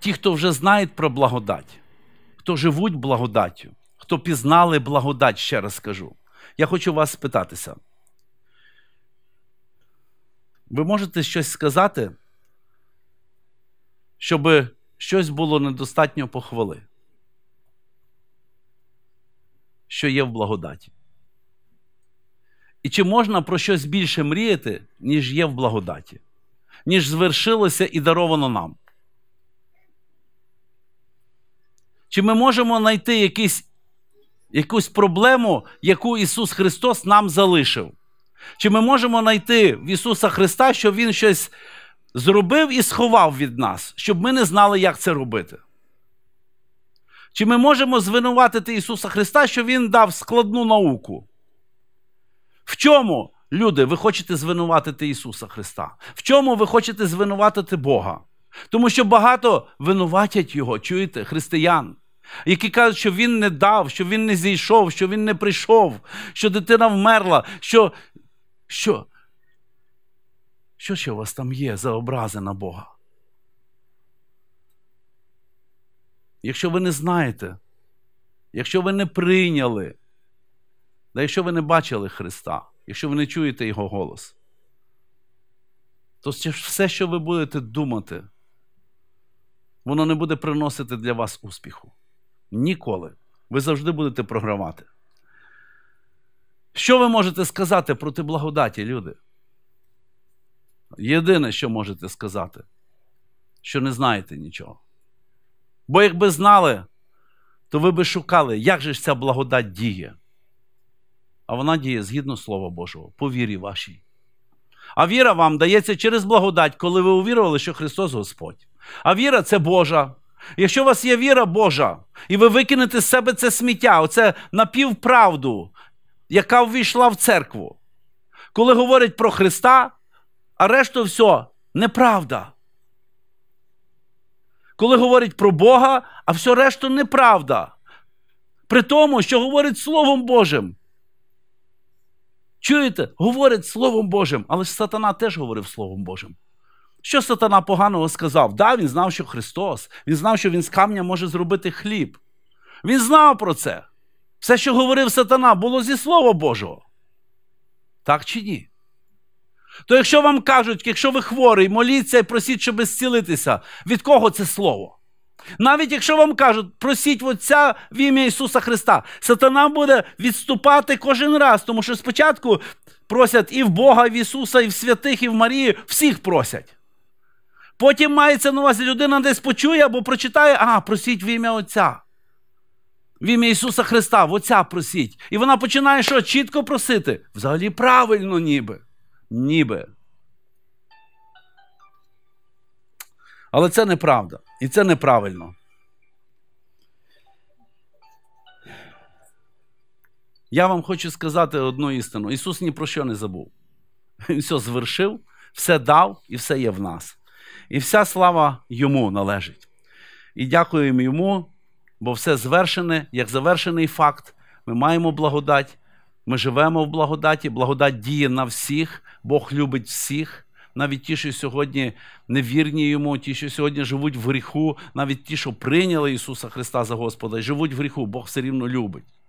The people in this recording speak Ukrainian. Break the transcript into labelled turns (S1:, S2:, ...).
S1: ті, хто вже знають про благодать, хто живуть благодаттю, хто пізнали благодать, ще раз скажу. Я хочу вас спитатися. Ви можете щось сказати, щоб щось було недостатньо похвали, що є в благодаті? І чи можна про щось більше мріяти, ніж є в благодаті, ніж звершилося і даровано нам? Чи ми можемо знайти якісь, якусь проблему, яку Ісус Христос нам залишив? Чи ми можемо знайти в Ісуса Христа, що Він щось зробив і сховав від нас, щоб ми не знали, як це робити? Чи ми можемо звинуватити Ісуса Христа, що Він дав складну науку? В чому, люди, ви хочете звинуватити Ісуса Христа? В чому ви хочете звинуватити Бога? Тому що багато винуватять його, чуєте, християн, які кажуть, що він не дав, що він не зійшов, що він не прийшов, що дитина вмерла, що. Що Що ще у вас там є за образи на Бога? Якщо ви не знаєте, якщо ви не прийняли, да якщо ви не бачили Христа, якщо ви не чуєте Його голос, то все, що ви будете думати, воно не буде приносити для вас успіху. Ніколи. Ви завжди будете програвати. Що ви можете сказати проти благодаті, люди? Єдине, що можете сказати, що не знаєте нічого. Бо якби знали, то ви би шукали, як же ж ця благодать діє. А вона діє згідно Слова Божого, по вірі вашій. А віра вам дається через благодать, коли ви увірували, що Христос Господь. А віра це Божа. Якщо у вас є віра Божа, і ви викинете з себе це сміття, оце напівправду, яка ввійшла в церкву. Коли говорять про Христа, а решту все неправда. Коли говорять про Бога, а все решту неправда. При тому, що говорить Словом Божим. Чуєте, говорить Словом Божим, але сатана теж говорив Словом Божим. Що сатана поганого сказав? Да, Він знав, що Христос, він знав, що Він з камня може зробити хліб. Він знав про це. Все, що говорив сатана, було зі Слова Божого. Так чи ні? То якщо вам кажуть, якщо ви хворий, моліться і просіть, щоб зцілитися, від кого це слово? Навіть якщо вам кажуть, просіть Отця в ім'я Ісуса Христа, сатана буде відступати кожен раз, тому що спочатку просять і в Бога, і в Ісуса, і в святих, і в Марії, всіх просять. Потім мається на увазі людина десь почує або прочитає, а, просіть в ім'я Отця. В ім'я Ісуса Христа, в Отця просіть. І вона починає що? Чітко просити. Взагалі правильно, ніби. Ніби. Але це неправда. І це неправильно. Я вам хочу сказати одну істину. Ісус ні про що не забув. Він все звершив, все дав і все є в нас. І вся слава йому належить. І дякуємо йому, бо все звершене, як завершений факт. Ми маємо благодать, ми живемо в благодаті, благодать діє на всіх, Бог любить всіх. Навіть ті, що сьогодні невірні йому, ті, що сьогодні живуть в гріху, навіть ті, що прийняли Ісуса Христа за Господа, живуть в гріху, Бог все рівно любить.